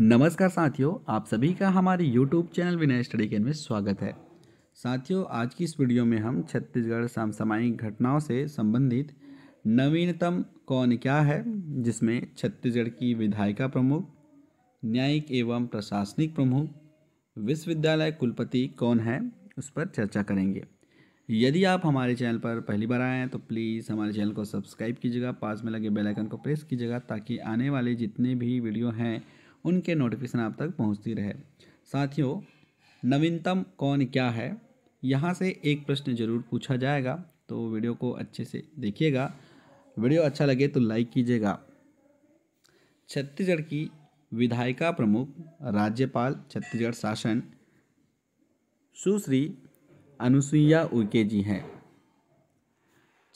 नमस्कार साथियों आप सभी का हमारे YouTube चैनल विनय स्टडी के में स्वागत है साथियों आज की इस वीडियो में हम छत्तीसगढ़ सामसामायिक घटनाओं से संबंधित नवीनतम कौन क्या है जिसमें छत्तीसगढ़ की विधायिका प्रमुख न्यायिक एवं प्रशासनिक प्रमुख विश्वविद्यालय कुलपति कौन है उस पर चर्चा करेंगे यदि आप हमारे चैनल पर पहली बार आए हैं तो प्लीज़ हमारे चैनल को सब्सक्राइब कीजिएगा पास में लगे बेल आइकन को प्रेस कीजिएगा ताकि आने वाले जितने भी वीडियो हैं उनके नोटिफिकेशन आप तक पहुंचती रहे साथियों नवीनतम कौन क्या है यहाँ से एक प्रश्न जरूर पूछा जाएगा तो वीडियो को अच्छे से देखिएगा वीडियो अच्छा लगे तो लाइक कीजिएगा छत्तीसगढ़ की विधायिका प्रमुख राज्यपाल छत्तीसगढ़ शासन सुश्री अनुसुईया उइके जी हैं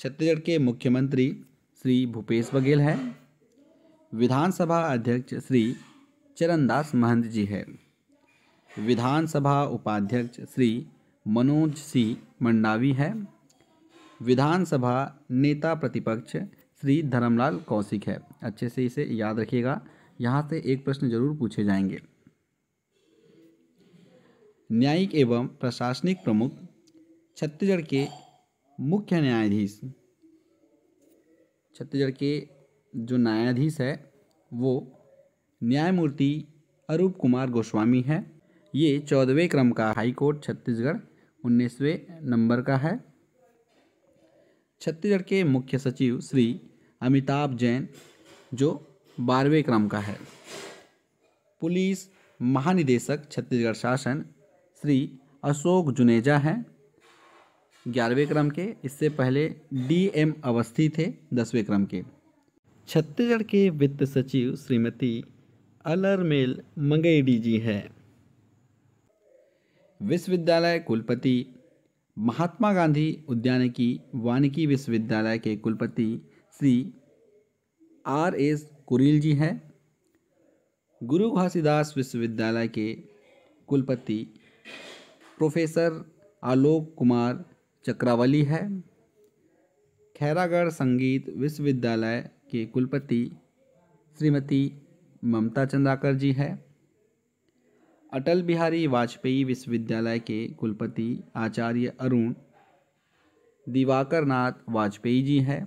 छत्तीसगढ़ के मुख्यमंत्री श्री भूपेश बघेल हैं विधानसभा अध्यक्ष श्री चरणदास महंत जी है विधानसभा उपाध्यक्ष श्री मनोज सिंह मंडावी है विधानसभा नेता प्रतिपक्ष श्री धर्मलाल कौशिक है अच्छे से इसे याद रखिएगा यहाँ से एक प्रश्न जरूर पूछे जाएंगे न्यायिक एवं प्रशासनिक प्रमुख छत्तीसगढ़ के मुख्य न्यायाधीश छत्तीसगढ़ के जो न्यायाधीश है वो न्यायमूर्ति अरूप कुमार गोस्वामी है ये चौदहवें क्रम का हाईकोर्ट छत्तीसगढ़ उन्नीसवें नंबर का है छत्तीसगढ़ के मुख्य सचिव श्री अमिताभ जैन जो बारहवें क्रम का है पुलिस महानिदेशक छत्तीसगढ़ शासन श्री अशोक जुनेजा हैं ग्यारहवें क्रम के इससे पहले डीएम अवस्थी थे दसवें क्रम के छत्तीसगढ़ के वित्त सचिव श्रीमती अलरमेल मंगेडी जी हैं विश्वविद्यालय कुलपति महात्मा गांधी उद्यानिकी वानिकी विश्वविद्यालय के कुलपति श्री आर एस कुरील जी हैं गुरु घासीदास विश्वविद्यालय के कुलपति प्रोफेसर आलोक कुमार चक्रावली है खैरागढ़ संगीत विश्वविद्यालय के कुलपति श्रीमती ममता चंद्राकर जी है अटल बिहारी वाजपेयी विश्वविद्यालय के कुलपति आचार्य अरुण दिवाकर नाथ वाजपेयी जी हैं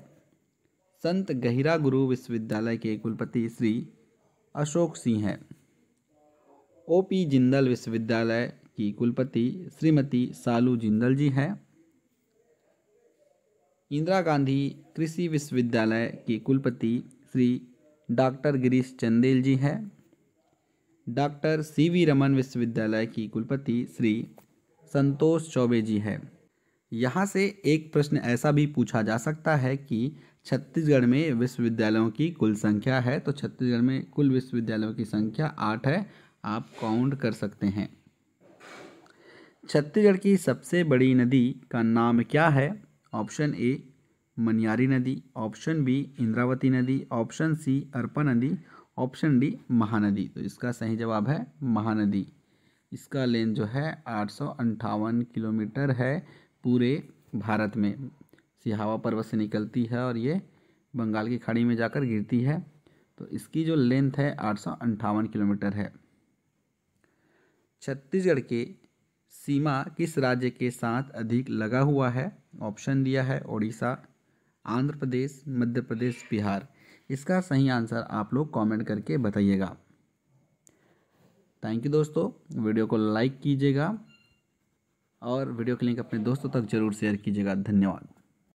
संत गहिरा गुरु विश्वविद्यालय के कुलपति श्री अशोक सिंह हैं ओ पी जिंदल विश्वविद्यालय की कुलपति श्रीमती सालू जिंदल जी हैं इंदिरा गांधी कृषि विश्वविद्यालय के कुलपति श्री डॉक्टर गिरीश चंदेल जी हैं डॉक्टर सी वी रमन विश्वविद्यालय की कुलपति श्री संतोष चौबे जी हैं यहाँ से एक प्रश्न ऐसा भी पूछा जा सकता है कि छत्तीसगढ़ में विश्वविद्यालयों की कुल संख्या है तो छत्तीसगढ़ में कुल विश्वविद्यालयों की संख्या आठ है आप काउंट कर सकते हैं छत्तीसगढ़ की सबसे बड़ी नदी का नाम क्या है ऑप्शन ए मनियारी नदी ऑप्शन बी इंद्रावती नदी ऑप्शन सी अर्पा नदी ऑप्शन डी महानदी तो इसका सही जवाब है महानदी इसका लेन जो है आठ किलोमीटर है पूरे भारत में सिहावा पर्वत से निकलती है और ये बंगाल की खाड़ी में जाकर गिरती है तो इसकी जो लेंथ है आठ किलोमीटर है छत्तीसगढ़ के सीमा किस राज्य के साथ अधिक लगा हुआ है ऑप्शन दिया है ओडिशा आंध्र प्रदेश मध्य प्रदेश बिहार इसका सही आंसर आप लोग कमेंट करके बताइएगा थैंक यू दोस्तों वीडियो को लाइक कीजिएगा और वीडियो के लिंक अपने दोस्तों तक ज़रूर शेयर कीजिएगा धन्यवाद